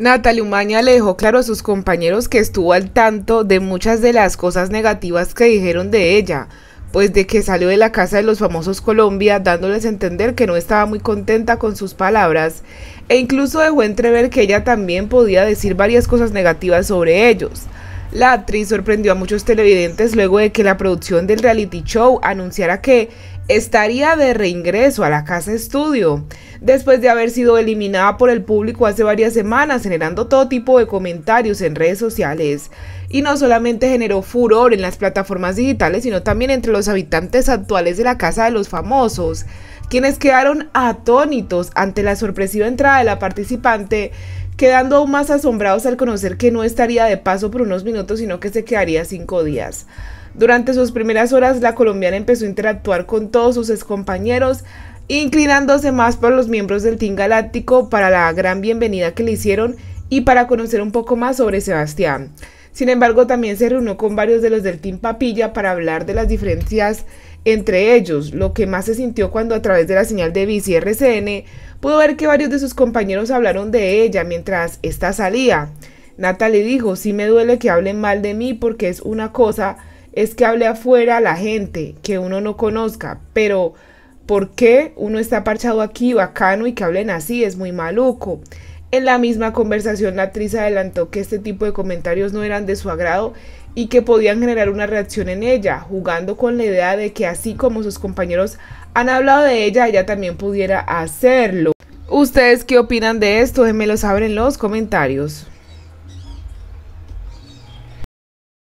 Natalie Umaña le dejó claro a sus compañeros que estuvo al tanto de muchas de las cosas negativas que dijeron de ella, pues de que salió de la casa de los famosos Colombia dándoles a entender que no estaba muy contenta con sus palabras e incluso dejó entrever que ella también podía decir varias cosas negativas sobre ellos. La actriz sorprendió a muchos televidentes luego de que la producción del reality show anunciara que estaría de reingreso a la casa estudio, después de haber sido eliminada por el público hace varias semanas, generando todo tipo de comentarios en redes sociales. Y no solamente generó furor en las plataformas digitales, sino también entre los habitantes actuales de la casa de los famosos, quienes quedaron atónitos ante la sorpresiva entrada de la participante quedando aún más asombrados al conocer que no estaría de paso por unos minutos, sino que se quedaría cinco días. Durante sus primeras horas, la colombiana empezó a interactuar con todos sus excompañeros, inclinándose más por los miembros del Team Galáctico para la gran bienvenida que le hicieron y para conocer un poco más sobre Sebastián. Sin embargo, también se reunió con varios de los del Team Papilla para hablar de las diferencias entre ellos, lo que más se sintió cuando a través de la señal de bici RCN pudo ver que varios de sus compañeros hablaron de ella mientras esta salía. Nata dijo, sí me duele que hablen mal de mí porque es una cosa, es que hable afuera a la gente que uno no conozca, pero ¿por qué uno está parchado aquí bacano y que hablen así? Es muy maluco. En la misma conversación, la actriz adelantó que este tipo de comentarios no eran de su agrado y que podían generar una reacción en ella, jugando con la idea de que así como sus compañeros han hablado de ella, ella también pudiera hacerlo. ¿Ustedes qué opinan de esto? Déjenmelo saber en los comentarios.